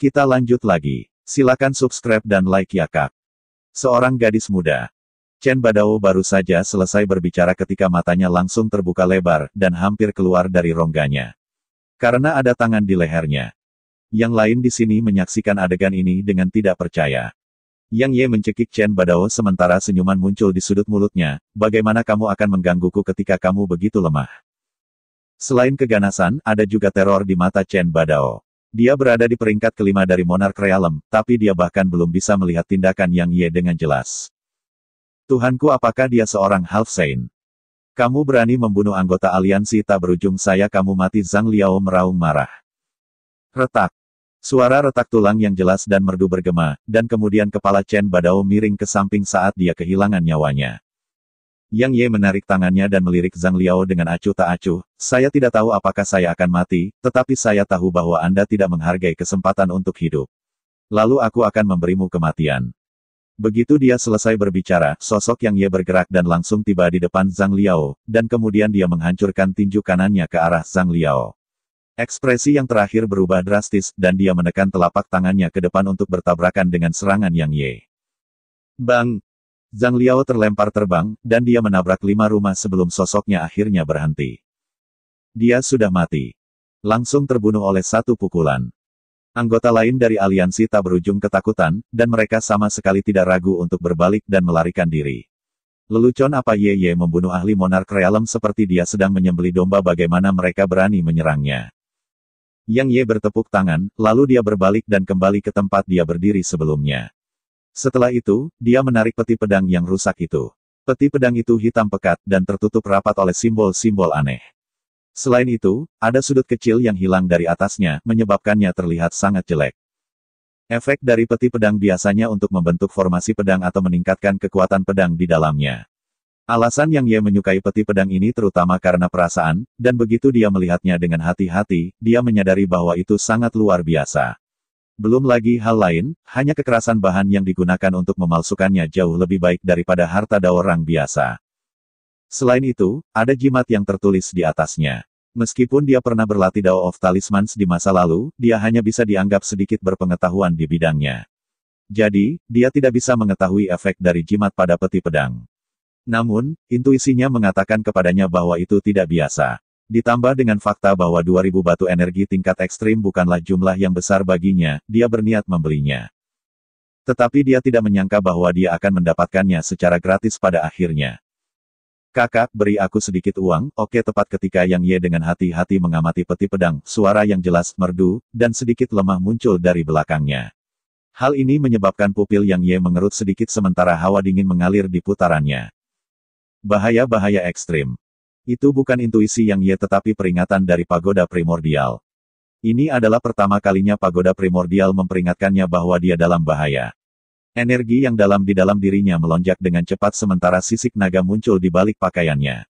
Kita lanjut lagi. Silakan subscribe dan like ya kak. Seorang gadis muda. Chen Badao baru saja selesai berbicara ketika matanya langsung terbuka lebar, dan hampir keluar dari rongganya. Karena ada tangan di lehernya. Yang lain di sini menyaksikan adegan ini dengan tidak percaya. Yang Ye mencekik Chen Badao sementara senyuman muncul di sudut mulutnya, bagaimana kamu akan menggangguku ketika kamu begitu lemah. Selain keganasan, ada juga teror di mata Chen Badao. Dia berada di peringkat kelima dari Monark Realm, tapi dia bahkan belum bisa melihat tindakan Yang Ye dengan jelas. Tuhanku apakah dia seorang half saint? Kamu berani membunuh anggota aliansi tak berujung saya kamu mati Zhang Liao meraung marah. Retak. Suara retak tulang yang jelas dan merdu bergema, dan kemudian kepala Chen Badao miring ke samping saat dia kehilangan nyawanya. Yang Ye menarik tangannya dan melirik Zhang Liao dengan acuh tak acuh, saya tidak tahu apakah saya akan mati, tetapi saya tahu bahwa Anda tidak menghargai kesempatan untuk hidup. Lalu aku akan memberimu kematian. Begitu dia selesai berbicara, sosok Yang Ye bergerak dan langsung tiba di depan Zhang Liao, dan kemudian dia menghancurkan tinju kanannya ke arah Zhang Liao. Ekspresi yang terakhir berubah drastis, dan dia menekan telapak tangannya ke depan untuk bertabrakan dengan serangan Yang Ye. Bang! Zhang Liao terlempar terbang, dan dia menabrak lima rumah sebelum sosoknya akhirnya berhenti. Dia sudah mati. Langsung terbunuh oleh satu pukulan. Anggota lain dari aliansi tak berujung ketakutan, dan mereka sama sekali tidak ragu untuk berbalik dan melarikan diri. Lelucon apa Ye Ye membunuh ahli monark realem seperti dia sedang menyembeli domba bagaimana mereka berani menyerangnya. Yang Ye bertepuk tangan, lalu dia berbalik dan kembali ke tempat dia berdiri sebelumnya. Setelah itu, dia menarik peti pedang yang rusak itu. Peti pedang itu hitam pekat dan tertutup rapat oleh simbol-simbol aneh. Selain itu, ada sudut kecil yang hilang dari atasnya, menyebabkannya terlihat sangat jelek. Efek dari peti pedang biasanya untuk membentuk formasi pedang atau meningkatkan kekuatan pedang di dalamnya. Alasan yang ia menyukai peti pedang ini terutama karena perasaan, dan begitu dia melihatnya dengan hati-hati, dia menyadari bahwa itu sangat luar biasa. Belum lagi hal lain, hanya kekerasan bahan yang digunakan untuk memalsukannya jauh lebih baik daripada harta daorang biasa. Selain itu, ada jimat yang tertulis di atasnya. Meskipun dia pernah berlatih Dao of Talismans di masa lalu, dia hanya bisa dianggap sedikit berpengetahuan di bidangnya. Jadi, dia tidak bisa mengetahui efek dari jimat pada peti pedang. Namun, intuisinya mengatakan kepadanya bahwa itu tidak biasa. Ditambah dengan fakta bahwa 2000 batu energi tingkat ekstrim bukanlah jumlah yang besar baginya, dia berniat membelinya. Tetapi dia tidak menyangka bahwa dia akan mendapatkannya secara gratis pada akhirnya. Kakak, beri aku sedikit uang, oke tepat ketika Yang Ye dengan hati-hati mengamati peti pedang, suara yang jelas, merdu, dan sedikit lemah muncul dari belakangnya. Hal ini menyebabkan pupil Yang Ye mengerut sedikit sementara hawa dingin mengalir di putarannya. Bahaya-bahaya ekstrim. Itu bukan intuisi yang Ye tetapi peringatan dari pagoda primordial. Ini adalah pertama kalinya pagoda primordial memperingatkannya bahwa dia dalam bahaya. Energi yang dalam di dalam dirinya melonjak dengan cepat sementara sisik naga muncul di balik pakaiannya.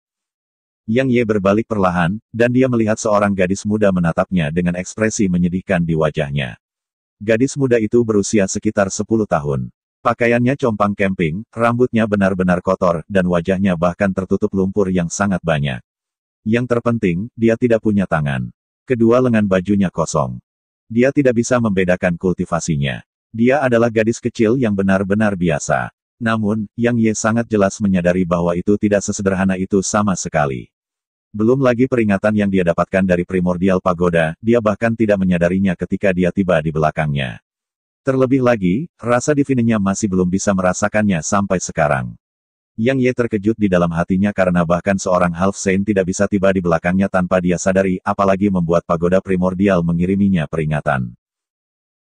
Yang Ye berbalik perlahan, dan dia melihat seorang gadis muda menatapnya dengan ekspresi menyedihkan di wajahnya. Gadis muda itu berusia sekitar 10 tahun. Pakaiannya compang camping, rambutnya benar-benar kotor, dan wajahnya bahkan tertutup lumpur yang sangat banyak. Yang terpenting, dia tidak punya tangan. Kedua lengan bajunya kosong. Dia tidak bisa membedakan kultivasinya. Dia adalah gadis kecil yang benar-benar biasa. Namun, Yang Ye sangat jelas menyadari bahwa itu tidak sesederhana itu sama sekali. Belum lagi peringatan yang dia dapatkan dari primordial pagoda, dia bahkan tidak menyadarinya ketika dia tiba di belakangnya. Terlebih lagi, rasa divinenya masih belum bisa merasakannya sampai sekarang. Yang Ye terkejut di dalam hatinya karena bahkan seorang Half Saint tidak bisa tiba di belakangnya tanpa dia sadari, apalagi membuat pagoda primordial mengiriminya peringatan.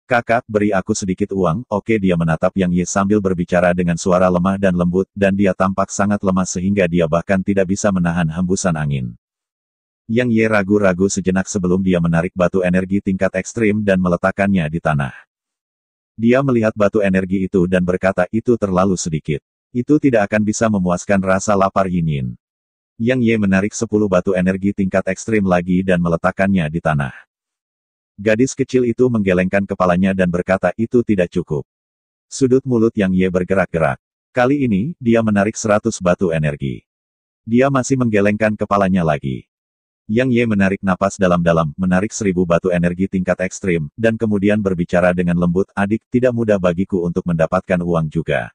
Kakak, beri aku sedikit uang, oke dia menatap Yang Ye sambil berbicara dengan suara lemah dan lembut, dan dia tampak sangat lemah sehingga dia bahkan tidak bisa menahan hembusan angin. Yang Ye ragu-ragu sejenak sebelum dia menarik batu energi tingkat ekstrim dan meletakkannya di tanah. Dia melihat batu energi itu dan berkata itu terlalu sedikit. Itu tidak akan bisa memuaskan rasa lapar Yin Yin. Yang Ye menarik 10 batu energi tingkat ekstrim lagi dan meletakkannya di tanah. Gadis kecil itu menggelengkan kepalanya dan berkata itu tidak cukup. Sudut mulut Yang Ye bergerak-gerak. Kali ini, dia menarik 100 batu energi. Dia masih menggelengkan kepalanya lagi. Yang Ye menarik napas dalam-dalam, menarik seribu batu energi tingkat ekstrim, dan kemudian berbicara dengan lembut, adik, tidak mudah bagiku untuk mendapatkan uang juga.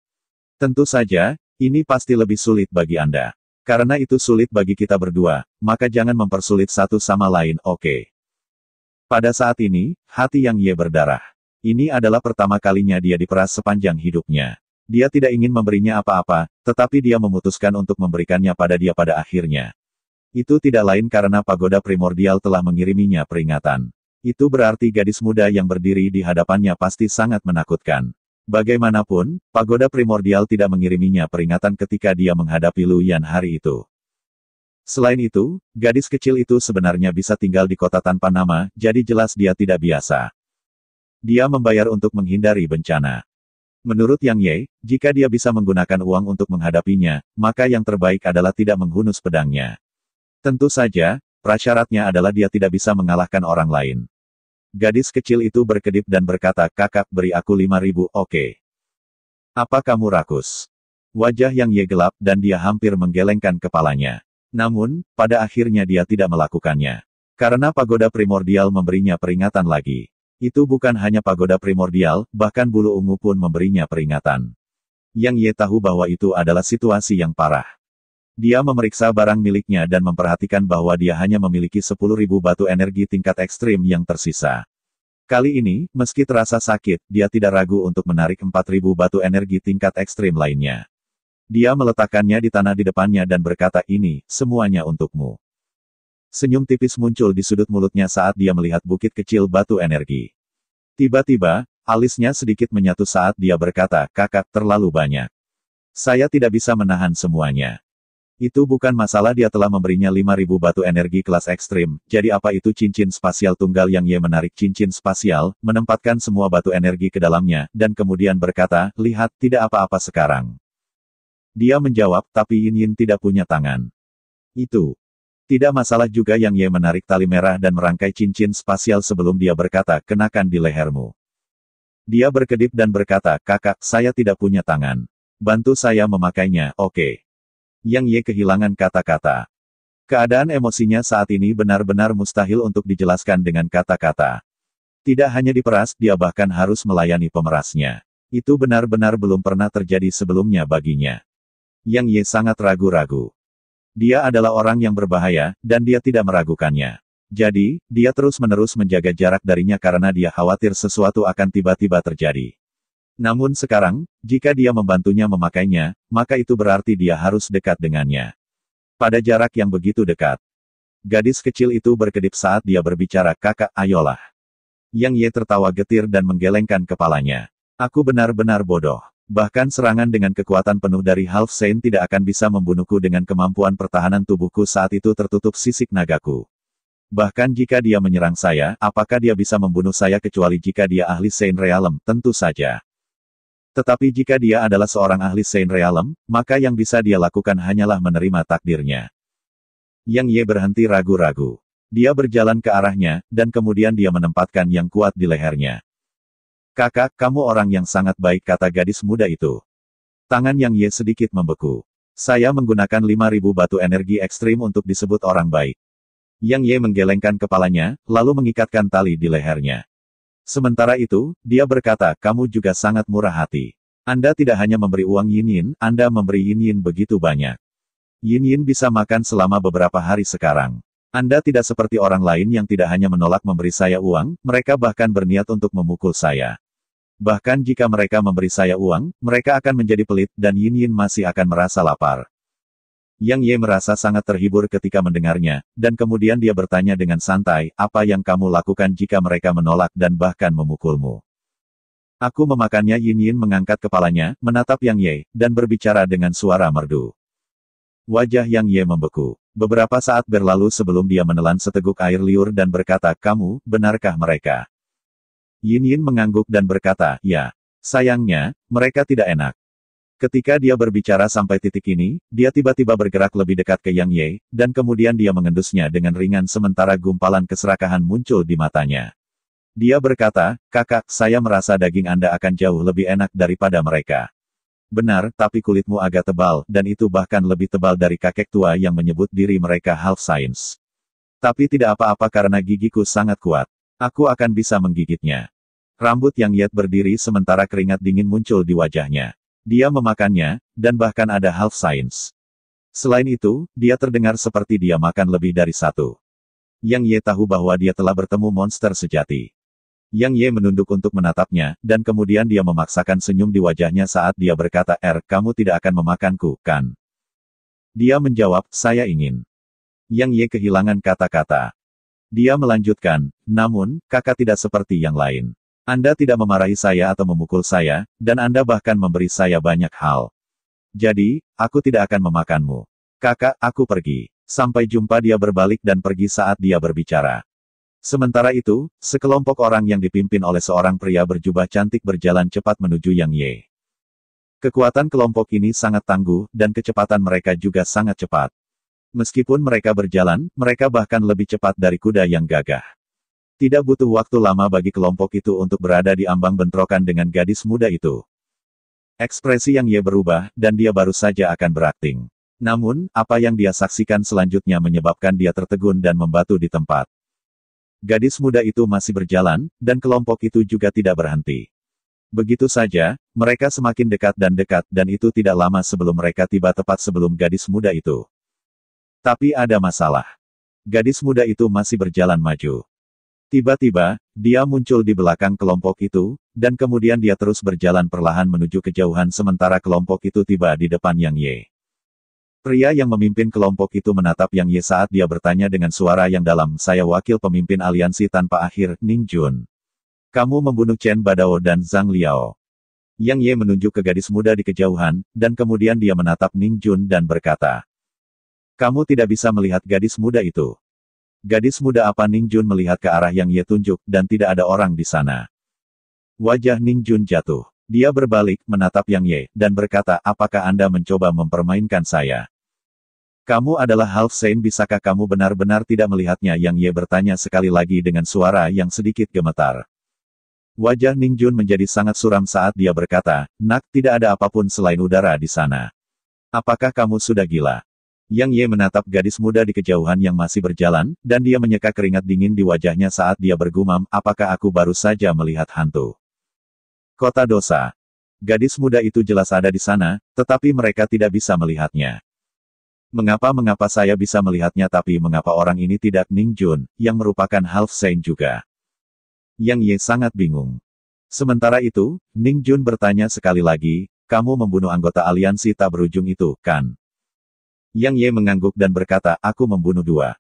Tentu saja, ini pasti lebih sulit bagi Anda. Karena itu sulit bagi kita berdua, maka jangan mempersulit satu sama lain, oke. Okay. Pada saat ini, hati Yang Ye berdarah. Ini adalah pertama kalinya dia diperas sepanjang hidupnya. Dia tidak ingin memberinya apa-apa, tetapi dia memutuskan untuk memberikannya pada dia pada akhirnya. Itu tidak lain karena pagoda primordial telah mengiriminya peringatan. Itu berarti gadis muda yang berdiri di hadapannya pasti sangat menakutkan. Bagaimanapun, pagoda primordial tidak mengiriminya peringatan ketika dia menghadapi Luyan hari itu. Selain itu, gadis kecil itu sebenarnya bisa tinggal di kota tanpa nama, jadi jelas dia tidak biasa. Dia membayar untuk menghindari bencana. Menurut Yang Ye, jika dia bisa menggunakan uang untuk menghadapinya, maka yang terbaik adalah tidak menghunus pedangnya. Tentu saja, prasyaratnya adalah dia tidak bisa mengalahkan orang lain. Gadis kecil itu berkedip dan berkata, kakak beri aku lima ribu, oke. Okay. Apa kamu rakus? Wajah yang ye gelap dan dia hampir menggelengkan kepalanya. Namun, pada akhirnya dia tidak melakukannya. Karena pagoda primordial memberinya peringatan lagi. Itu bukan hanya pagoda primordial, bahkan bulu ungu pun memberinya peringatan. Yang Ye tahu bahwa itu adalah situasi yang parah. Dia memeriksa barang miliknya dan memperhatikan bahwa dia hanya memiliki 10.000 batu energi tingkat ekstrim yang tersisa. Kali ini, meski terasa sakit, dia tidak ragu untuk menarik 4.000 batu energi tingkat ekstrim lainnya. Dia meletakkannya di tanah di depannya dan berkata ini, semuanya untukmu. Senyum tipis muncul di sudut mulutnya saat dia melihat bukit kecil batu energi. Tiba-tiba, alisnya sedikit menyatu saat dia berkata, kakak, terlalu banyak. Saya tidak bisa menahan semuanya. Itu bukan masalah dia telah memberinya 5000 batu energi kelas ekstrim, jadi apa itu cincin spasial tunggal yang Ye menarik cincin spasial, menempatkan semua batu energi ke dalamnya, dan kemudian berkata, lihat, tidak apa-apa sekarang. Dia menjawab, tapi Yin Yin tidak punya tangan. Itu. Tidak masalah juga yang Ye menarik tali merah dan merangkai cincin spasial sebelum dia berkata, kenakan di lehermu. Dia berkedip dan berkata, kakak, saya tidak punya tangan. Bantu saya memakainya, oke. Okay. Yang Ye kehilangan kata-kata. Keadaan emosinya saat ini benar-benar mustahil untuk dijelaskan dengan kata-kata. Tidak hanya diperas, dia bahkan harus melayani pemerasnya. Itu benar-benar belum pernah terjadi sebelumnya baginya. Yang Ye sangat ragu-ragu. Dia adalah orang yang berbahaya, dan dia tidak meragukannya. Jadi, dia terus-menerus menjaga jarak darinya karena dia khawatir sesuatu akan tiba-tiba terjadi. Namun sekarang, jika dia membantunya memakainya, maka itu berarti dia harus dekat dengannya. Pada jarak yang begitu dekat. Gadis kecil itu berkedip saat dia berbicara kakak ayolah. Yang Ye tertawa getir dan menggelengkan kepalanya. Aku benar-benar bodoh. Bahkan serangan dengan kekuatan penuh dari Half Saint tidak akan bisa membunuhku dengan kemampuan pertahanan tubuhku saat itu tertutup sisik nagaku. Bahkan jika dia menyerang saya, apakah dia bisa membunuh saya kecuali jika dia ahli Saint Realm? Tentu saja. Tetapi jika dia adalah seorang ahli Saint Realm, maka yang bisa dia lakukan hanyalah menerima takdirnya. Yang Ye berhenti ragu-ragu. Dia berjalan ke arahnya, dan kemudian dia menempatkan yang kuat di lehernya. Kakak, kamu orang yang sangat baik kata gadis muda itu. Tangan Yang Ye sedikit membeku. Saya menggunakan 5000 batu energi ekstrim untuk disebut orang baik. Yang Ye menggelengkan kepalanya, lalu mengikatkan tali di lehernya. Sementara itu, dia berkata, kamu juga sangat murah hati. Anda tidak hanya memberi uang Yin Yin, Anda memberi Yin Yin begitu banyak. Yin Yin bisa makan selama beberapa hari sekarang. Anda tidak seperti orang lain yang tidak hanya menolak memberi saya uang, mereka bahkan berniat untuk memukul saya. Bahkan jika mereka memberi saya uang, mereka akan menjadi pelit dan Yin Yin masih akan merasa lapar. Yang Ye merasa sangat terhibur ketika mendengarnya, dan kemudian dia bertanya dengan santai, apa yang kamu lakukan jika mereka menolak dan bahkan memukulmu? Aku memakannya Yin Yin mengangkat kepalanya, menatap Yang Ye, dan berbicara dengan suara merdu. Wajah Yang Ye membeku. Beberapa saat berlalu sebelum dia menelan seteguk air liur dan berkata, kamu, benarkah mereka? Yin Yin mengangguk dan berkata, ya. Sayangnya, mereka tidak enak. Ketika dia berbicara sampai titik ini, dia tiba-tiba bergerak lebih dekat ke Yang Ye, dan kemudian dia mengendusnya dengan ringan sementara gumpalan keserakahan muncul di matanya. Dia berkata, kakak, saya merasa daging Anda akan jauh lebih enak daripada mereka. Benar, tapi kulitmu agak tebal, dan itu bahkan lebih tebal dari kakek tua yang menyebut diri mereka half science. Tapi tidak apa-apa karena gigiku sangat kuat. Aku akan bisa menggigitnya. Rambut yang Yet berdiri sementara keringat dingin muncul di wajahnya. Dia memakannya, dan bahkan ada half science. Selain itu, dia terdengar seperti dia makan lebih dari satu. Yang Ye tahu bahwa dia telah bertemu monster sejati. Yang Ye menunduk untuk menatapnya, dan kemudian dia memaksakan senyum di wajahnya saat dia berkata, Er, kamu tidak akan memakanku, kan? Dia menjawab, saya ingin. Yang Ye kehilangan kata-kata. Dia melanjutkan, namun, kakak tidak seperti yang lain. Anda tidak memarahi saya atau memukul saya, dan Anda bahkan memberi saya banyak hal. Jadi, aku tidak akan memakanmu. Kakak, aku pergi. Sampai jumpa dia berbalik dan pergi saat dia berbicara. Sementara itu, sekelompok orang yang dipimpin oleh seorang pria berjubah cantik berjalan cepat menuju Yang Ye. Kekuatan kelompok ini sangat tangguh, dan kecepatan mereka juga sangat cepat. Meskipun mereka berjalan, mereka bahkan lebih cepat dari kuda yang gagah. Tidak butuh waktu lama bagi kelompok itu untuk berada di ambang bentrokan dengan gadis muda itu. Ekspresi yang ia berubah, dan dia baru saja akan berakting. Namun, apa yang dia saksikan selanjutnya menyebabkan dia tertegun dan membatu di tempat. Gadis muda itu masih berjalan, dan kelompok itu juga tidak berhenti. Begitu saja, mereka semakin dekat dan dekat, dan itu tidak lama sebelum mereka tiba tepat sebelum gadis muda itu. Tapi ada masalah. Gadis muda itu masih berjalan maju. Tiba-tiba, dia muncul di belakang kelompok itu, dan kemudian dia terus berjalan perlahan menuju kejauhan sementara kelompok itu tiba di depan Yang Ye. Pria yang memimpin kelompok itu menatap Yang Ye saat dia bertanya dengan suara yang dalam, saya wakil pemimpin aliansi tanpa akhir, Ning Jun. Kamu membunuh Chen Badao dan Zhang Liao. Yang Ye menunjuk ke gadis muda di kejauhan, dan kemudian dia menatap Ning Jun dan berkata, Kamu tidak bisa melihat gadis muda itu. Gadis muda apa Ning Jun melihat ke arah yang ia tunjuk, dan tidak ada orang di sana. Wajah Ning Jun jatuh. Dia berbalik, menatap yang Ye, dan berkata, apakah Anda mencoba mempermainkan saya? Kamu adalah Half Saint bisakah kamu benar-benar tidak melihatnya yang Ye bertanya sekali lagi dengan suara yang sedikit gemetar. Wajah Ning Jun menjadi sangat suram saat dia berkata, Nak, tidak ada apapun selain udara di sana. Apakah kamu sudah gila? Yang Ye menatap gadis muda di kejauhan yang masih berjalan, dan dia menyeka keringat dingin di wajahnya saat dia bergumam, apakah aku baru saja melihat hantu? Kota dosa. Gadis muda itu jelas ada di sana, tetapi mereka tidak bisa melihatnya. Mengapa-mengapa saya bisa melihatnya tapi mengapa orang ini tidak Ning Jun, yang merupakan Half Saint juga? Yang Ye sangat bingung. Sementara itu, Ning Jun bertanya sekali lagi, kamu membunuh anggota aliansi tak berujung itu, kan? Yang Ye mengangguk dan berkata, aku membunuh dua.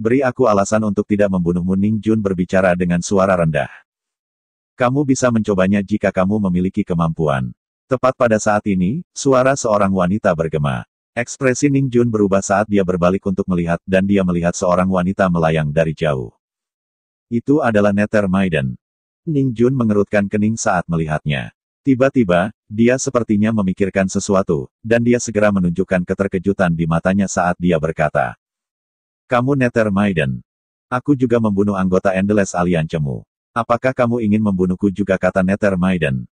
Beri aku alasan untuk tidak membunuhmu Ning Jun berbicara dengan suara rendah. Kamu bisa mencobanya jika kamu memiliki kemampuan. Tepat pada saat ini, suara seorang wanita bergema. Ekspresi Ning Jun berubah saat dia berbalik untuk melihat, dan dia melihat seorang wanita melayang dari jauh. Itu adalah Nether Maiden. Ning Jun mengerutkan kening saat melihatnya. Tiba-tiba, dia sepertinya memikirkan sesuatu, dan dia segera menunjukkan keterkejutan di matanya saat dia berkata, Kamu Nether Maiden. Aku juga membunuh anggota Endless Alliancemu. Apakah kamu ingin membunuhku juga kata Nether Maiden?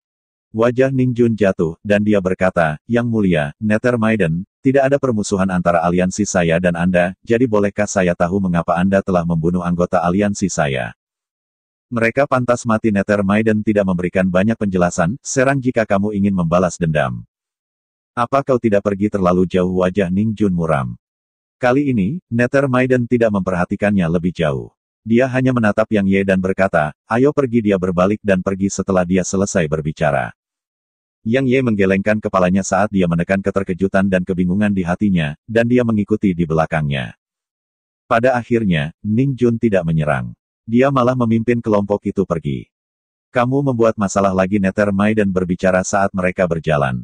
Wajah Ningjun jatuh, dan dia berkata, Yang mulia, Nether Maiden, tidak ada permusuhan antara aliansi saya dan Anda, jadi bolehkah saya tahu mengapa Anda telah membunuh anggota aliansi saya? Mereka pantas mati Nether Maiden tidak memberikan banyak penjelasan, serang jika kamu ingin membalas dendam. Apa kau tidak pergi terlalu jauh wajah Ning Jun muram. Kali ini, Nether Maiden tidak memperhatikannya lebih jauh. Dia hanya menatap Yang Ye dan berkata, ayo pergi dia berbalik dan pergi setelah dia selesai berbicara. Yang Ye menggelengkan kepalanya saat dia menekan keterkejutan dan kebingungan di hatinya, dan dia mengikuti di belakangnya. Pada akhirnya, Ning Jun tidak menyerang. Dia malah memimpin kelompok itu pergi. Kamu membuat masalah lagi Mai dan berbicara saat mereka berjalan.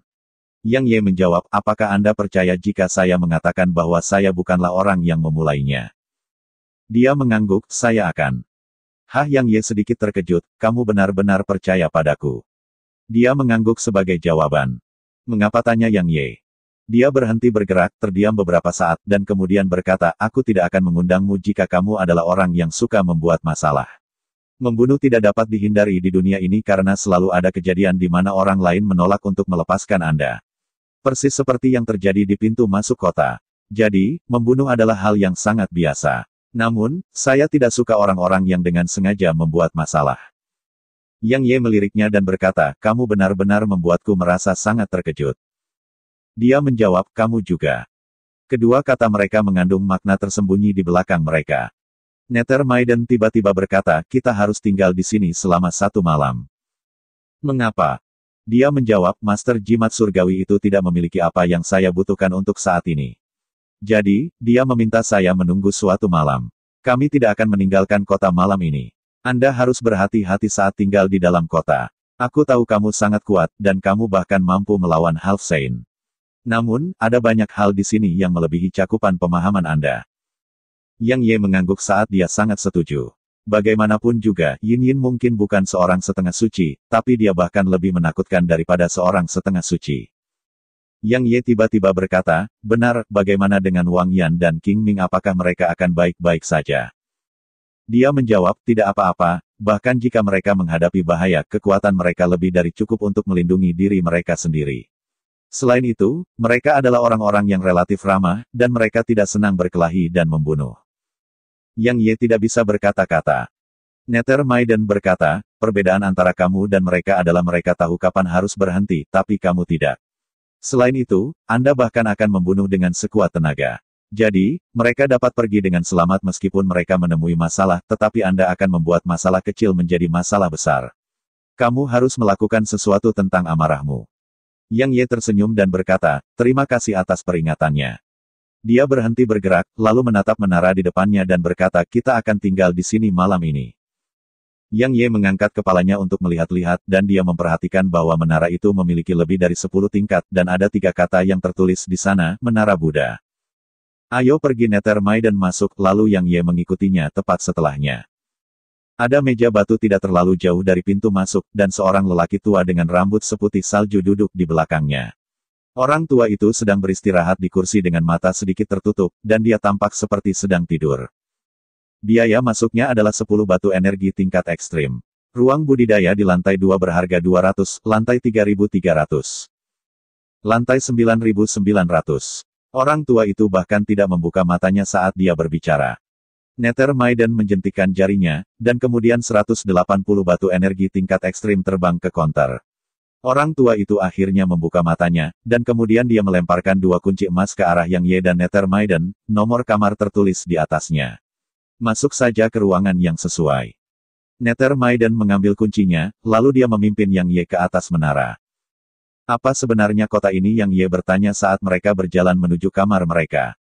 Yang Ye menjawab, apakah Anda percaya jika saya mengatakan bahwa saya bukanlah orang yang memulainya? Dia mengangguk, saya akan. Hah Yang Ye sedikit terkejut, kamu benar-benar percaya padaku. Dia mengangguk sebagai jawaban. Mengapa tanya Yang Ye? Dia berhenti bergerak, terdiam beberapa saat, dan kemudian berkata, Aku tidak akan mengundangmu jika kamu adalah orang yang suka membuat masalah. Membunuh tidak dapat dihindari di dunia ini karena selalu ada kejadian di mana orang lain menolak untuk melepaskan Anda. Persis seperti yang terjadi di pintu masuk kota. Jadi, membunuh adalah hal yang sangat biasa. Namun, saya tidak suka orang-orang yang dengan sengaja membuat masalah. Yang Ye meliriknya dan berkata, kamu benar-benar membuatku merasa sangat terkejut. Dia menjawab, kamu juga. Kedua kata mereka mengandung makna tersembunyi di belakang mereka. Nether Maiden tiba-tiba berkata, kita harus tinggal di sini selama satu malam. Mengapa? Dia menjawab, Master Jimat Surgawi itu tidak memiliki apa yang saya butuhkan untuk saat ini. Jadi, dia meminta saya menunggu suatu malam. Kami tidak akan meninggalkan kota malam ini. Anda harus berhati-hati saat tinggal di dalam kota. Aku tahu kamu sangat kuat, dan kamu bahkan mampu melawan Halfsein. Namun, ada banyak hal di sini yang melebihi cakupan pemahaman Anda. Yang Ye mengangguk saat dia sangat setuju. Bagaimanapun juga, Yin Yin mungkin bukan seorang setengah suci, tapi dia bahkan lebih menakutkan daripada seorang setengah suci. Yang Ye tiba-tiba berkata, benar, bagaimana dengan Wang Yan dan King Ming apakah mereka akan baik-baik saja? Dia menjawab, tidak apa-apa, bahkan jika mereka menghadapi bahaya, kekuatan mereka lebih dari cukup untuk melindungi diri mereka sendiri. Selain itu, mereka adalah orang-orang yang relatif ramah, dan mereka tidak senang berkelahi dan membunuh. Yang Ye tidak bisa berkata-kata. Nether Maiden berkata, perbedaan antara kamu dan mereka adalah mereka tahu kapan harus berhenti, tapi kamu tidak. Selain itu, Anda bahkan akan membunuh dengan sekuat tenaga. Jadi, mereka dapat pergi dengan selamat meskipun mereka menemui masalah, tetapi Anda akan membuat masalah kecil menjadi masalah besar. Kamu harus melakukan sesuatu tentang amarahmu. Yang Ye tersenyum dan berkata, terima kasih atas peringatannya. Dia berhenti bergerak, lalu menatap menara di depannya dan berkata kita akan tinggal di sini malam ini. Yang Ye mengangkat kepalanya untuk melihat-lihat dan dia memperhatikan bahwa menara itu memiliki lebih dari 10 tingkat dan ada tiga kata yang tertulis di sana, Menara Buddha. Ayo pergi Netermai dan masuk, lalu Yang Ye mengikutinya tepat setelahnya. Ada meja batu tidak terlalu jauh dari pintu masuk, dan seorang lelaki tua dengan rambut seputih salju duduk di belakangnya. Orang tua itu sedang beristirahat di kursi dengan mata sedikit tertutup, dan dia tampak seperti sedang tidur. Biaya masuknya adalah 10 batu energi tingkat ekstrim. Ruang budidaya di lantai 2 berharga 200, lantai 3300. Lantai 9900. Orang tua itu bahkan tidak membuka matanya saat dia berbicara. Nether Maiden menjentikan jarinya, dan kemudian 180 batu energi tingkat ekstrim terbang ke konter. Orang tua itu akhirnya membuka matanya, dan kemudian dia melemparkan dua kunci emas ke arah yang Ye dan Nether Maiden, nomor kamar tertulis di atasnya. Masuk saja ke ruangan yang sesuai. Nether Maiden mengambil kuncinya, lalu dia memimpin yang Ye ke atas menara. Apa sebenarnya kota ini yang Ye bertanya saat mereka berjalan menuju kamar mereka.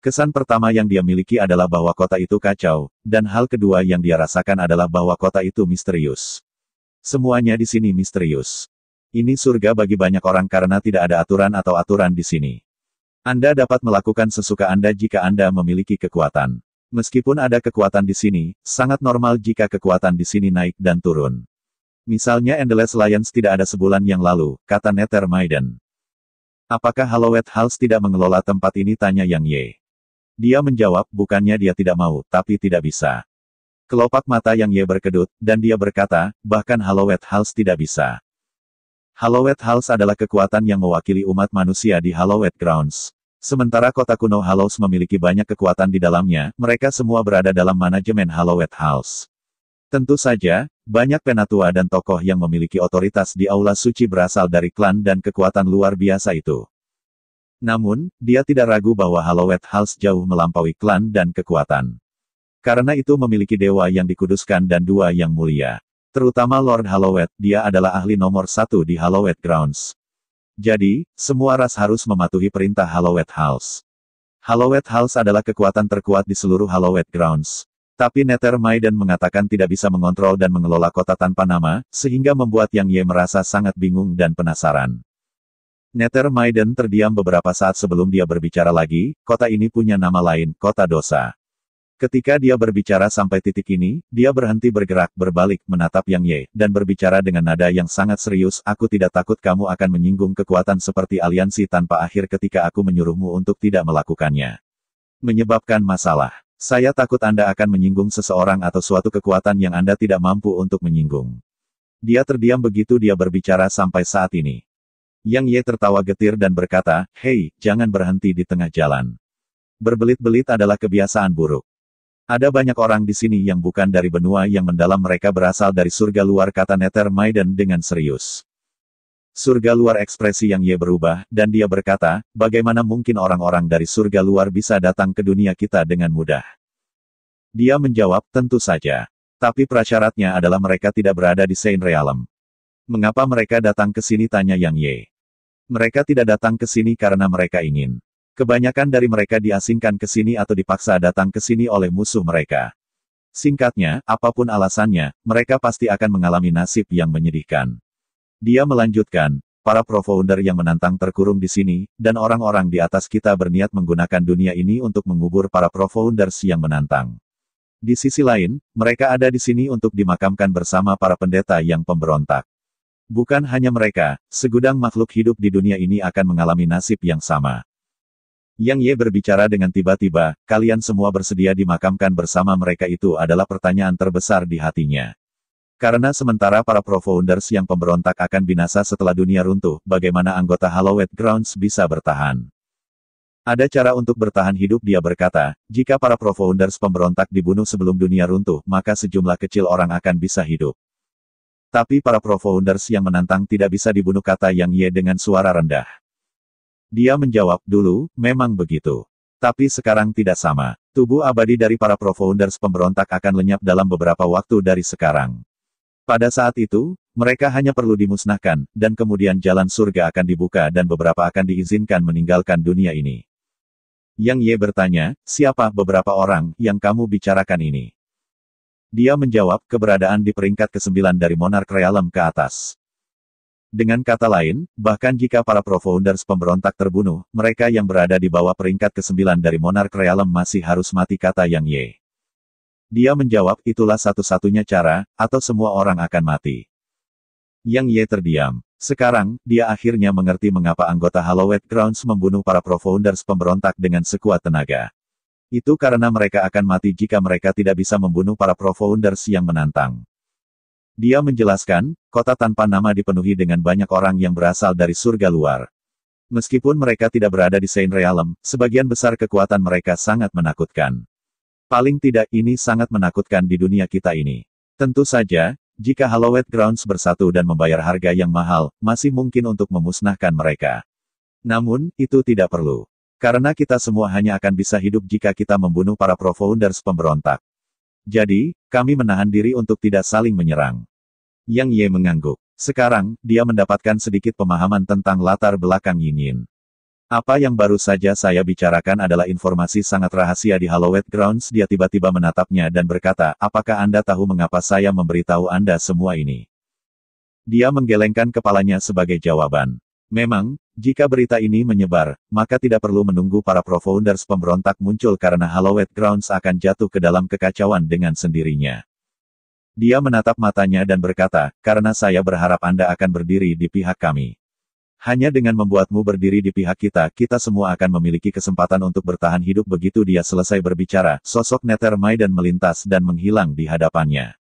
Kesan pertama yang dia miliki adalah bahwa kota itu kacau, dan hal kedua yang dia rasakan adalah bahwa kota itu misterius. Semuanya di sini misterius. Ini surga bagi banyak orang karena tidak ada aturan atau aturan di sini. Anda dapat melakukan sesuka Anda jika Anda memiliki kekuatan. Meskipun ada kekuatan di sini, sangat normal jika kekuatan di sini naik dan turun. Misalnya Endless Lions tidak ada sebulan yang lalu, kata Nether Maiden. Apakah Hallowed House tidak mengelola tempat ini tanya Yang Ye. Dia menjawab, bukannya dia tidak mau, tapi tidak bisa. Kelopak mata yang Ye berkedut, dan dia berkata, bahkan Hallowed Hals tidak bisa. Hallowed Hals adalah kekuatan yang mewakili umat manusia di Hallowed Grounds. Sementara kota kuno Hallows memiliki banyak kekuatan di dalamnya, mereka semua berada dalam manajemen Hallowed House. Tentu saja, banyak penatua dan tokoh yang memiliki otoritas di Aula Suci berasal dari klan dan kekuatan luar biasa itu. Namun, dia tidak ragu bahwa Halloween House jauh melampaui klan dan kekuatan. Karena itu memiliki dewa yang dikuduskan dan dua yang mulia. Terutama Lord Halloween, dia adalah ahli nomor satu di Halloween Grounds. Jadi, semua ras harus mematuhi perintah Halloween House. Halloween House adalah kekuatan terkuat di seluruh Halloween Grounds. Tapi Nether Maiden mengatakan tidak bisa mengontrol dan mengelola kota tanpa nama, sehingga membuat Yang Ye merasa sangat bingung dan penasaran. Nether Maiden terdiam beberapa saat sebelum dia berbicara lagi, kota ini punya nama lain, kota dosa. Ketika dia berbicara sampai titik ini, dia berhenti bergerak, berbalik, menatap Yang Ye, dan berbicara dengan nada yang sangat serius, aku tidak takut kamu akan menyinggung kekuatan seperti aliansi tanpa akhir ketika aku menyuruhmu untuk tidak melakukannya. Menyebabkan masalah. Saya takut Anda akan menyinggung seseorang atau suatu kekuatan yang Anda tidak mampu untuk menyinggung. Dia terdiam begitu dia berbicara sampai saat ini. Yang Ye tertawa getir dan berkata, Hei, jangan berhenti di tengah jalan. Berbelit-belit adalah kebiasaan buruk. Ada banyak orang di sini yang bukan dari benua yang mendalam mereka berasal dari surga luar kata Nether Maiden dengan serius. Surga luar ekspresi yang Ye berubah, dan dia berkata, bagaimana mungkin orang-orang dari surga luar bisa datang ke dunia kita dengan mudah? Dia menjawab, tentu saja. Tapi prasyaratnya adalah mereka tidak berada di Saint Realm. Mengapa mereka datang ke sini tanya Yang Ye. Mereka tidak datang ke sini karena mereka ingin. Kebanyakan dari mereka diasingkan ke sini atau dipaksa datang ke sini oleh musuh mereka. Singkatnya, apapun alasannya, mereka pasti akan mengalami nasib yang menyedihkan. Dia melanjutkan, para profounder yang menantang terkurung di sini, dan orang-orang di atas kita berniat menggunakan dunia ini untuk mengubur para profounders yang menantang. Di sisi lain, mereka ada di sini untuk dimakamkan bersama para pendeta yang pemberontak. Bukan hanya mereka, segudang makhluk hidup di dunia ini akan mengalami nasib yang sama. Yang Ye berbicara dengan tiba-tiba, kalian semua bersedia dimakamkan bersama mereka itu adalah pertanyaan terbesar di hatinya. Karena sementara para Profounders yang pemberontak akan binasa setelah dunia runtuh, bagaimana anggota Hallowed Grounds bisa bertahan? Ada cara untuk bertahan hidup dia berkata, jika para Profounders pemberontak dibunuh sebelum dunia runtuh, maka sejumlah kecil orang akan bisa hidup. Tapi para Profounders yang menantang tidak bisa dibunuh kata Yang Ye dengan suara rendah. Dia menjawab, dulu, memang begitu. Tapi sekarang tidak sama. Tubuh abadi dari para Profounders pemberontak akan lenyap dalam beberapa waktu dari sekarang. Pada saat itu, mereka hanya perlu dimusnahkan, dan kemudian jalan surga akan dibuka dan beberapa akan diizinkan meninggalkan dunia ini. Yang Ye bertanya, siapa beberapa orang yang kamu bicarakan ini? Dia menjawab keberadaan di peringkat ke-9 dari monark realem ke atas. Dengan kata lain, bahkan jika para profounders pemberontak terbunuh, mereka yang berada di bawah peringkat ke-9 dari monark realem masih harus mati kata Yang Ye. Dia menjawab itulah satu-satunya cara, atau semua orang akan mati. Yang Ye terdiam. Sekarang, dia akhirnya mengerti mengapa anggota Hallowed Grounds membunuh para profounders pemberontak dengan sekuat tenaga. Itu karena mereka akan mati jika mereka tidak bisa membunuh para Profounders yang menantang. Dia menjelaskan, kota tanpa nama dipenuhi dengan banyak orang yang berasal dari surga luar. Meskipun mereka tidak berada di Saint Realm, sebagian besar kekuatan mereka sangat menakutkan. Paling tidak ini sangat menakutkan di dunia kita ini. Tentu saja, jika Hallowed Grounds bersatu dan membayar harga yang mahal, masih mungkin untuk memusnahkan mereka. Namun, itu tidak perlu. Karena kita semua hanya akan bisa hidup jika kita membunuh para profounders pemberontak. Jadi, kami menahan diri untuk tidak saling menyerang. Yang Ye mengangguk. Sekarang, dia mendapatkan sedikit pemahaman tentang latar belakang Yin Yin. Apa yang baru saja saya bicarakan adalah informasi sangat rahasia di Halloween Grounds. Dia tiba-tiba menatapnya dan berkata, apakah Anda tahu mengapa saya memberitahu Anda semua ini? Dia menggelengkan kepalanya sebagai jawaban. Memang, jika berita ini menyebar, maka tidak perlu menunggu para pro-founders pemberontak muncul karena Hallowed Grounds akan jatuh ke dalam kekacauan dengan sendirinya. Dia menatap matanya dan berkata, karena saya berharap Anda akan berdiri di pihak kami. Hanya dengan membuatmu berdiri di pihak kita, kita semua akan memiliki kesempatan untuk bertahan hidup begitu dia selesai berbicara, sosok Nether Maiden melintas dan menghilang di hadapannya.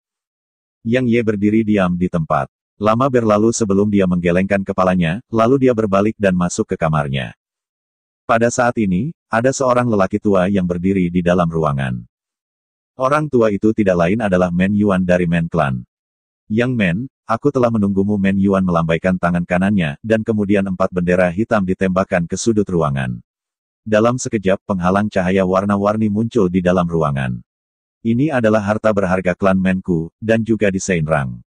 Yang Ye berdiri diam di tempat. Lama berlalu sebelum dia menggelengkan kepalanya, lalu dia berbalik dan masuk ke kamarnya. Pada saat ini, ada seorang lelaki tua yang berdiri di dalam ruangan. Orang tua itu tidak lain adalah Men Yuan dari Men Clan. Yang Men, aku telah menunggumu Men Yuan melambaikan tangan kanannya, dan kemudian empat bendera hitam ditembakkan ke sudut ruangan. Dalam sekejap penghalang cahaya warna-warni muncul di dalam ruangan. Ini adalah harta berharga klan Menku, dan juga di Seinrang.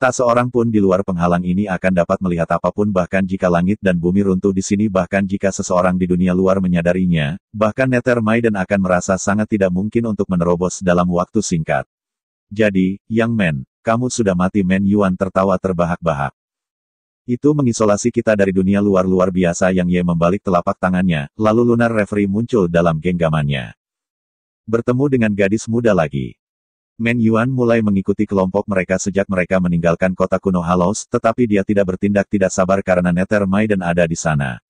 Tak seorang pun di luar penghalang ini akan dapat melihat apapun bahkan jika langit dan bumi runtuh di sini bahkan jika seseorang di dunia luar menyadarinya, bahkan Nether Maiden akan merasa sangat tidak mungkin untuk menerobos dalam waktu singkat. Jadi, Yang Men, kamu sudah mati Men Yuan tertawa terbahak-bahak. Itu mengisolasi kita dari dunia luar-luar biasa yang Ye membalik telapak tangannya, lalu Lunar Referee muncul dalam genggamannya. Bertemu dengan gadis muda lagi. Men Yuan mulai mengikuti kelompok mereka sejak mereka meninggalkan kota kuno Halos, tetapi dia tidak bertindak tidak sabar karena Nether Maiden ada di sana.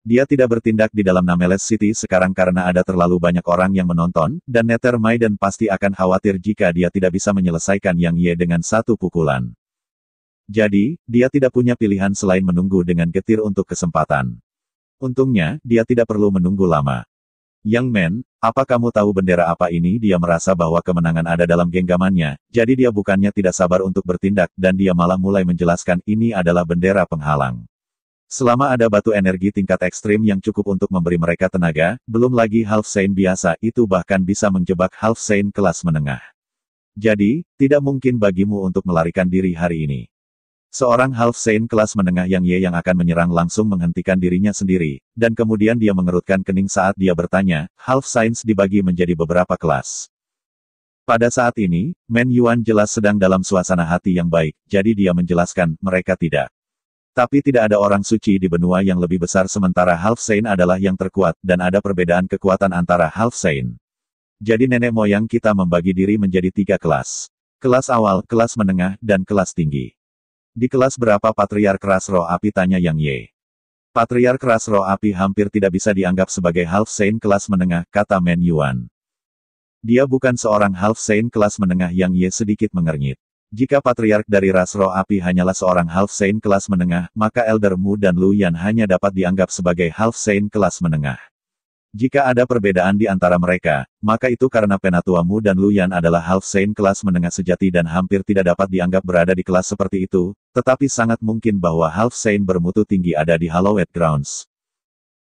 Dia tidak bertindak di dalam Nameless City sekarang karena ada terlalu banyak orang yang menonton, dan Nether Maiden pasti akan khawatir jika dia tidak bisa menyelesaikan Yang Ye dengan satu pukulan. Jadi, dia tidak punya pilihan selain menunggu dengan getir untuk kesempatan. Untungnya, dia tidak perlu menunggu lama. Yang Men, apa kamu tahu bendera apa ini? Dia merasa bahwa kemenangan ada dalam genggamannya, jadi dia bukannya tidak sabar untuk bertindak, dan dia malah mulai menjelaskan ini adalah bendera penghalang. Selama ada batu energi tingkat ekstrim yang cukup untuk memberi mereka tenaga, belum lagi half saint biasa itu bahkan bisa menjebak half saint kelas menengah. Jadi, tidak mungkin bagimu untuk melarikan diri hari ini. Seorang half saint kelas menengah yang Ye yang akan menyerang langsung menghentikan dirinya sendiri, dan kemudian dia mengerutkan kening saat dia bertanya, half saints dibagi menjadi beberapa kelas. Pada saat ini, Men Yuan jelas sedang dalam suasana hati yang baik, jadi dia menjelaskan, mereka tidak. Tapi tidak ada orang suci di benua yang lebih besar sementara half saint adalah yang terkuat, dan ada perbedaan kekuatan antara half saint. Jadi nenek moyang kita membagi diri menjadi tiga kelas. Kelas awal, kelas menengah, dan kelas tinggi. Di kelas berapa Patriark Ras Roh Api tanya Yang Ye. Patriark Ras Roh Api hampir tidak bisa dianggap sebagai half saint kelas menengah, kata Men Yuan. Dia bukan seorang half saint kelas menengah Yang Ye sedikit mengernyit. Jika patriark dari ras roh api hanyalah seorang half saint kelas menengah, maka Elder Mu dan Lu Yan hanya dapat dianggap sebagai half saint kelas menengah. Jika ada perbedaan di antara mereka, maka itu karena penatuamu dan Luyan adalah half saint kelas menengah sejati dan hampir tidak dapat dianggap berada di kelas seperti itu, tetapi sangat mungkin bahwa half saint bermutu tinggi ada di Hallowed Grounds.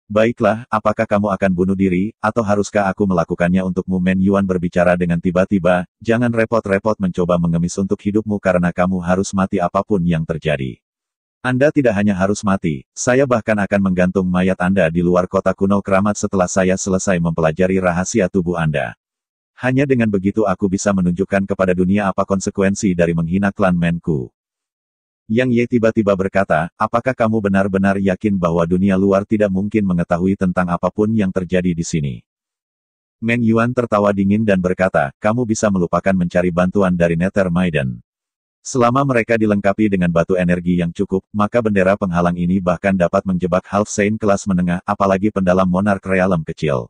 Baiklah, apakah kamu akan bunuh diri, atau haruskah aku melakukannya untukmu Men Yuan berbicara dengan tiba-tiba, jangan repot-repot mencoba mengemis untuk hidupmu karena kamu harus mati apapun yang terjadi. Anda tidak hanya harus mati, saya bahkan akan menggantung mayat Anda di luar kota kuno keramat setelah saya selesai mempelajari rahasia tubuh Anda. Hanya dengan begitu aku bisa menunjukkan kepada dunia apa konsekuensi dari menghina klan Menku. Yang Ye tiba-tiba berkata, apakah kamu benar-benar yakin bahwa dunia luar tidak mungkin mengetahui tentang apapun yang terjadi di sini? Meng Yuan tertawa dingin dan berkata, kamu bisa melupakan mencari bantuan dari Nether Maiden. Selama mereka dilengkapi dengan batu energi yang cukup, maka bendera penghalang ini bahkan dapat menjebak half saint kelas menengah, apalagi pendalam monark realem kecil.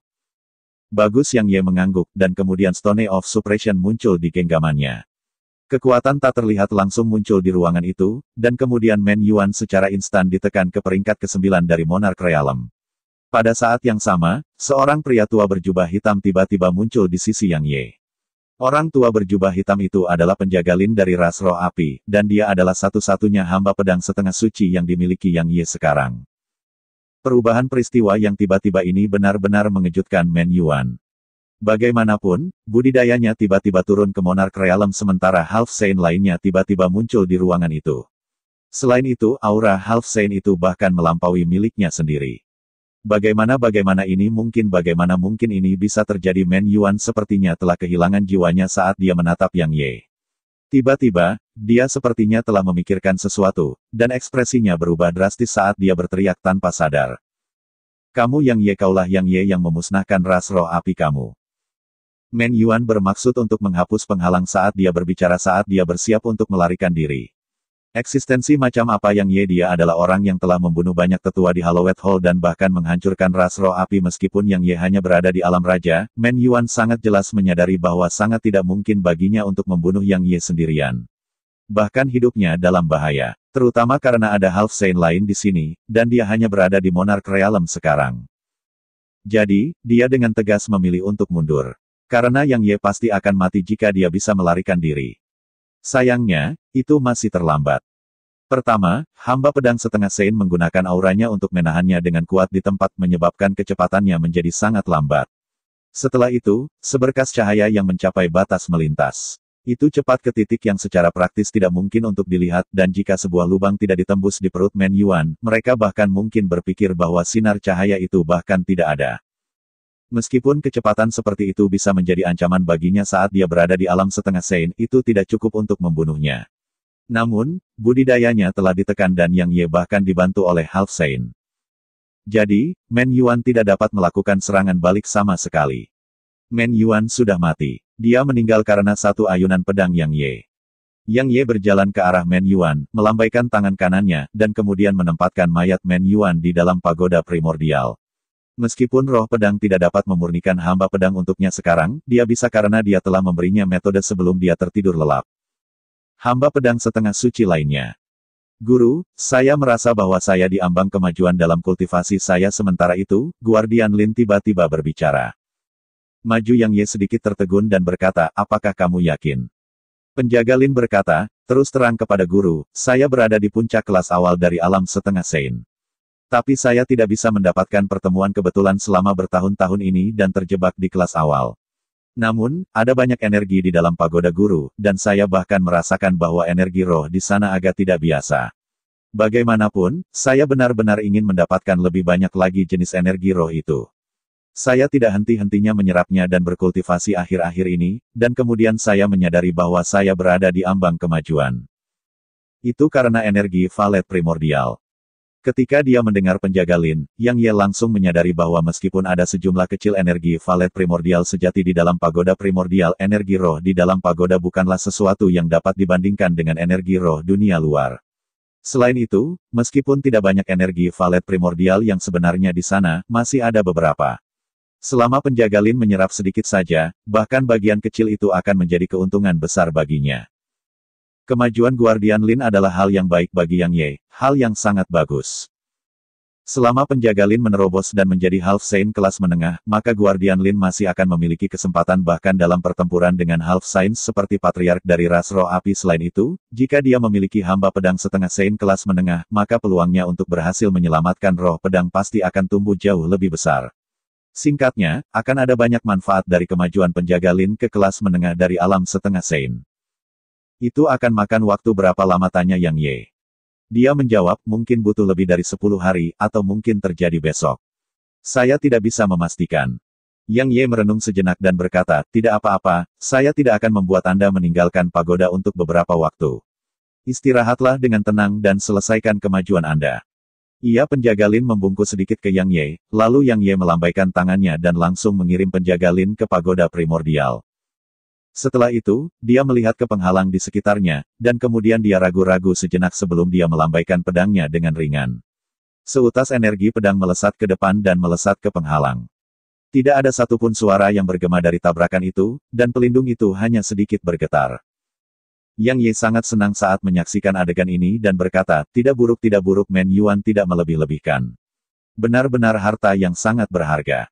Bagus yang Ye mengangguk, dan kemudian Stone of Suppression muncul di genggamannya. Kekuatan tak terlihat langsung muncul di ruangan itu, dan kemudian Men Yuan secara instan ditekan ke peringkat ke-9 dari Monark Realm. Pada saat yang sama, seorang pria tua berjubah hitam tiba-tiba muncul di sisi Yang Ye. Orang tua berjubah hitam itu adalah penjaga Lin dari ras roh api, dan dia adalah satu-satunya hamba pedang setengah suci yang dimiliki Yang Ye sekarang. Perubahan peristiwa yang tiba-tiba ini benar-benar mengejutkan Men Yuan. Bagaimanapun, budidayanya tiba-tiba turun ke Monark Realm sementara Half Saint lainnya tiba-tiba muncul di ruangan itu. Selain itu, aura Half Saint itu bahkan melampaui miliknya sendiri. Bagaimana-bagaimana ini mungkin bagaimana mungkin ini bisa terjadi Men Yuan sepertinya telah kehilangan jiwanya saat dia menatap Yang Ye. Tiba-tiba, dia sepertinya telah memikirkan sesuatu, dan ekspresinya berubah drastis saat dia berteriak tanpa sadar. Kamu Yang Ye kaulah Yang Ye yang memusnahkan ras roh api kamu. Men Yuan bermaksud untuk menghapus penghalang saat dia berbicara saat dia bersiap untuk melarikan diri. Eksistensi macam apa yang Ye dia adalah orang yang telah membunuh banyak tetua di Hallowed Hall dan bahkan menghancurkan ras roh api meskipun yang Ye hanya berada di alam raja, Men Yuan sangat jelas menyadari bahwa sangat tidak mungkin baginya untuk membunuh yang Ye sendirian. Bahkan hidupnya dalam bahaya. Terutama karena ada Half Saint lain di sini, dan dia hanya berada di Monarch Realm sekarang. Jadi, dia dengan tegas memilih untuk mundur. Karena Yang Ye pasti akan mati jika dia bisa melarikan diri. Sayangnya, itu masih terlambat. Pertama, hamba pedang setengah sein menggunakan auranya untuk menahannya dengan kuat di tempat menyebabkan kecepatannya menjadi sangat lambat. Setelah itu, seberkas cahaya yang mencapai batas melintas. Itu cepat ke titik yang secara praktis tidak mungkin untuk dilihat, dan jika sebuah lubang tidak ditembus di perut Men Yuan, mereka bahkan mungkin berpikir bahwa sinar cahaya itu bahkan tidak ada. Meskipun kecepatan seperti itu bisa menjadi ancaman baginya saat dia berada di alam setengah Sein, itu tidak cukup untuk membunuhnya. Namun, budidayanya telah ditekan dan Yang Ye bahkan dibantu oleh Half Sein. Jadi, Men Yuan tidak dapat melakukan serangan balik sama sekali. Men Yuan sudah mati. Dia meninggal karena satu ayunan pedang Yang Ye. Yang Ye berjalan ke arah Men Yuan, melambaikan tangan kanannya, dan kemudian menempatkan mayat Men Yuan di dalam pagoda primordial. Meskipun roh pedang tidak dapat memurnikan hamba pedang untuknya sekarang, dia bisa karena dia telah memberinya metode sebelum dia tertidur lelap. Hamba pedang setengah suci lainnya. Guru, saya merasa bahwa saya diambang kemajuan dalam kultivasi saya sementara itu, Guardian Lin tiba-tiba berbicara. Maju Yang Ye sedikit tertegun dan berkata, apakah kamu yakin? Penjaga Lin berkata, terus terang kepada guru, saya berada di puncak kelas awal dari alam setengah Sein. Tapi saya tidak bisa mendapatkan pertemuan kebetulan selama bertahun-tahun ini dan terjebak di kelas awal. Namun, ada banyak energi di dalam pagoda guru, dan saya bahkan merasakan bahwa energi roh di sana agak tidak biasa. Bagaimanapun, saya benar-benar ingin mendapatkan lebih banyak lagi jenis energi roh itu. Saya tidak henti-hentinya menyerapnya dan berkultivasi akhir-akhir ini, dan kemudian saya menyadari bahwa saya berada di ambang kemajuan. Itu karena energi valet primordial. Ketika dia mendengar penjaga Lin, Yang Ye langsung menyadari bahwa meskipun ada sejumlah kecil energi valet primordial sejati di dalam pagoda primordial, energi roh di dalam pagoda bukanlah sesuatu yang dapat dibandingkan dengan energi roh dunia luar. Selain itu, meskipun tidak banyak energi valet primordial yang sebenarnya di sana, masih ada beberapa. Selama penjaga Lin menyerap sedikit saja, bahkan bagian kecil itu akan menjadi keuntungan besar baginya. Kemajuan Guardian Lin adalah hal yang baik bagi Yang Ye, hal yang sangat bagus. Selama penjaga Lin menerobos dan menjadi Half Saint kelas menengah, maka Guardian Lin masih akan memiliki kesempatan bahkan dalam pertempuran dengan Half Saint seperti Patriark dari ras roh api selain itu, jika dia memiliki hamba pedang setengah Saint kelas menengah, maka peluangnya untuk berhasil menyelamatkan roh pedang pasti akan tumbuh jauh lebih besar. Singkatnya, akan ada banyak manfaat dari kemajuan penjaga Lin ke kelas menengah dari alam setengah Saint. Itu akan makan waktu berapa lama tanya Yang Ye. Dia menjawab, mungkin butuh lebih dari 10 hari, atau mungkin terjadi besok. Saya tidak bisa memastikan. Yang Ye merenung sejenak dan berkata, tidak apa-apa, saya tidak akan membuat Anda meninggalkan pagoda untuk beberapa waktu. Istirahatlah dengan tenang dan selesaikan kemajuan Anda. Ia penjaga Lin membungkus sedikit ke Yang Ye, lalu Yang Ye melambaikan tangannya dan langsung mengirim penjaga Lin ke pagoda primordial. Setelah itu, dia melihat ke penghalang di sekitarnya, dan kemudian dia ragu-ragu sejenak sebelum dia melambaikan pedangnya dengan ringan. Seutas energi pedang melesat ke depan dan melesat ke penghalang. Tidak ada satupun suara yang bergema dari tabrakan itu, dan pelindung itu hanya sedikit bergetar. Yang Ye sangat senang saat menyaksikan adegan ini dan berkata, tidak buruk tidak buruk Men Yuan tidak melebih-lebihkan. Benar-benar harta yang sangat berharga.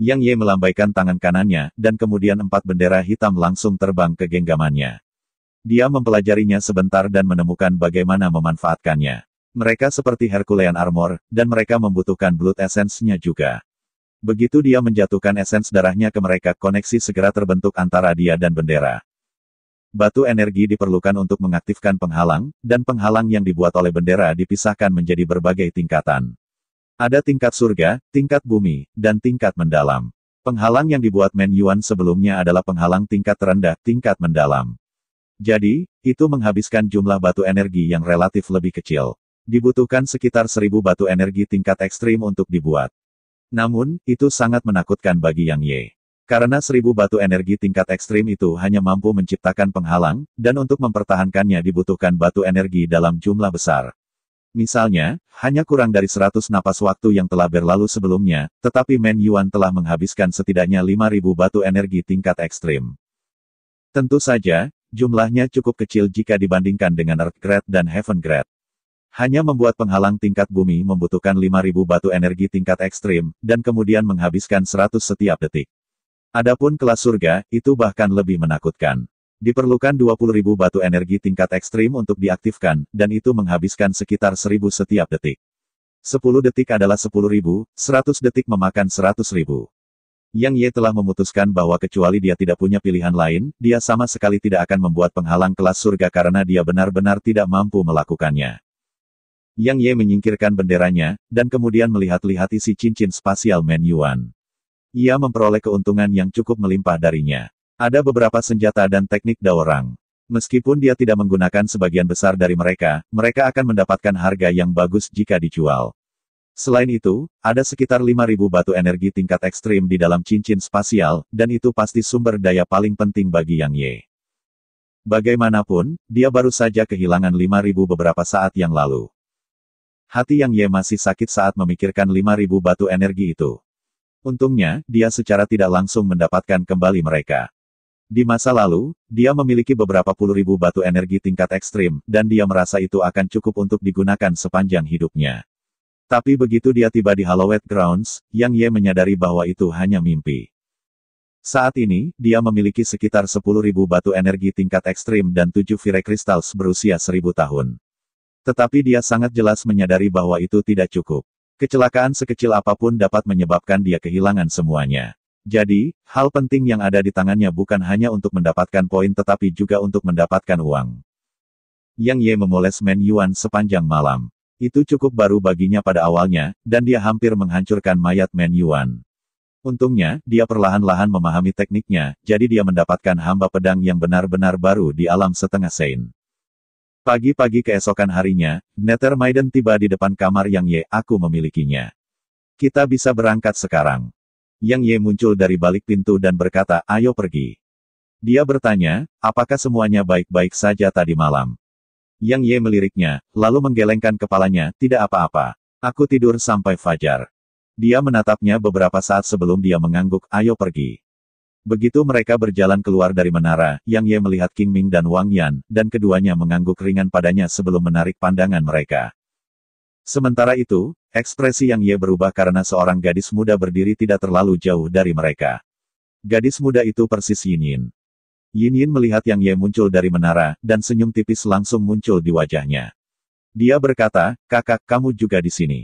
Yang Ye melambaikan tangan kanannya, dan kemudian empat bendera hitam langsung terbang ke genggamannya. Dia mempelajarinya sebentar dan menemukan bagaimana memanfaatkannya. Mereka seperti Herculean Armor, dan mereka membutuhkan Blood Essence-nya juga. Begitu dia menjatuhkan esens darahnya ke mereka, koneksi segera terbentuk antara dia dan bendera. Batu energi diperlukan untuk mengaktifkan penghalang, dan penghalang yang dibuat oleh bendera dipisahkan menjadi berbagai tingkatan. Ada tingkat surga, tingkat bumi, dan tingkat mendalam. Penghalang yang dibuat Men Yuan sebelumnya adalah penghalang tingkat terendah, tingkat mendalam. Jadi, itu menghabiskan jumlah batu energi yang relatif lebih kecil. Dibutuhkan sekitar seribu batu energi tingkat ekstrim untuk dibuat. Namun, itu sangat menakutkan bagi Yang Ye. Karena seribu batu energi tingkat ekstrim itu hanya mampu menciptakan penghalang, dan untuk mempertahankannya dibutuhkan batu energi dalam jumlah besar. Misalnya, hanya kurang dari 100 napas waktu yang telah berlalu sebelumnya, tetapi Men Yuan telah menghabiskan setidaknya 5.000 batu energi tingkat ekstrim. Tentu saja, jumlahnya cukup kecil jika dibandingkan dengan Earth Grade dan Heaven Grade. Hanya membuat penghalang tingkat bumi membutuhkan 5.000 batu energi tingkat ekstrim, dan kemudian menghabiskan 100 setiap detik. Adapun kelas surga, itu bahkan lebih menakutkan. Diperlukan 20.000 batu energi tingkat ekstrim untuk diaktifkan, dan itu menghabiskan sekitar 1.000 setiap detik. 10 detik adalah 10.000, 100 detik memakan 100.000. Yang Ye telah memutuskan bahwa kecuali dia tidak punya pilihan lain, dia sama sekali tidak akan membuat penghalang kelas surga karena dia benar-benar tidak mampu melakukannya. Yang Ye menyingkirkan benderanya, dan kemudian melihat-lihat isi cincin spasial Men Yuan. Ia memperoleh keuntungan yang cukup melimpah darinya. Ada beberapa senjata dan teknik daorang. Meskipun dia tidak menggunakan sebagian besar dari mereka, mereka akan mendapatkan harga yang bagus jika dijual. Selain itu, ada sekitar 5.000 batu energi tingkat ekstrim di dalam cincin spasial, dan itu pasti sumber daya paling penting bagi Yang Ye. Bagaimanapun, dia baru saja kehilangan 5.000 beberapa saat yang lalu. Hati Yang Ye masih sakit saat memikirkan 5.000 batu energi itu. Untungnya, dia secara tidak langsung mendapatkan kembali mereka. Di masa lalu, dia memiliki beberapa puluh ribu batu energi tingkat ekstrim, dan dia merasa itu akan cukup untuk digunakan sepanjang hidupnya. Tapi begitu dia tiba di Hallowed Grounds, Yang Ye menyadari bahwa itu hanya mimpi. Saat ini, dia memiliki sekitar 10.000 batu energi tingkat ekstrim dan 7 fire Crystals berusia 1.000 tahun. Tetapi dia sangat jelas menyadari bahwa itu tidak cukup. Kecelakaan sekecil apapun dapat menyebabkan dia kehilangan semuanya. Jadi, hal penting yang ada di tangannya bukan hanya untuk mendapatkan poin tetapi juga untuk mendapatkan uang. Yang Ye memoles Men Yuan sepanjang malam. Itu cukup baru baginya pada awalnya, dan dia hampir menghancurkan mayat Men Yuan. Untungnya, dia perlahan-lahan memahami tekniknya, jadi dia mendapatkan hamba pedang yang benar-benar baru di alam setengah sein. Pagi-pagi keesokan harinya, Nether Maiden tiba di depan kamar Yang Ye, aku memilikinya. Kita bisa berangkat sekarang. Yang Ye muncul dari balik pintu dan berkata, ayo pergi. Dia bertanya, apakah semuanya baik-baik saja tadi malam? Yang Ye meliriknya, lalu menggelengkan kepalanya, tidak apa-apa. Aku tidur sampai fajar. Dia menatapnya beberapa saat sebelum dia mengangguk, ayo pergi. Begitu mereka berjalan keluar dari menara, Yang Ye melihat King Ming dan Wang Yan, dan keduanya mengangguk ringan padanya sebelum menarik pandangan mereka. Sementara itu, ekspresi yang Ye berubah karena seorang gadis muda berdiri tidak terlalu jauh dari mereka. Gadis muda itu persis Yin Yin. Yin Yin melihat Yang Ye muncul dari menara, dan senyum tipis langsung muncul di wajahnya. Dia berkata, kakak kamu juga di sini.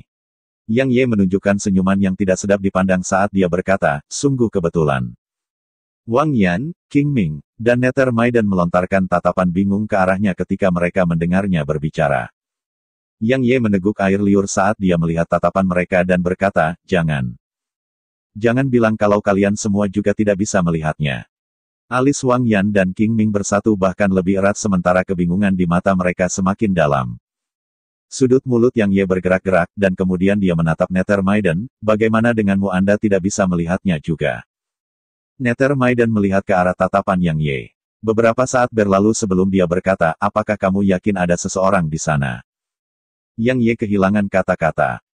Yang Ye menunjukkan senyuman yang tidak sedap dipandang saat dia berkata, sungguh kebetulan. Wang Yan, King Ming, dan Nether Maiden melontarkan tatapan bingung ke arahnya ketika mereka mendengarnya berbicara. Yang Ye meneguk air liur saat dia melihat tatapan mereka dan berkata, jangan. Jangan bilang kalau kalian semua juga tidak bisa melihatnya. Alis Wang Yan dan King Ming bersatu bahkan lebih erat sementara kebingungan di mata mereka semakin dalam. Sudut mulut yang Ye bergerak-gerak dan kemudian dia menatap Nether Maiden, bagaimana denganmu Anda tidak bisa melihatnya juga. Nether Maiden melihat ke arah tatapan yang Ye. Beberapa saat berlalu sebelum dia berkata, apakah kamu yakin ada seseorang di sana? Yang Ye kehilangan kata-kata.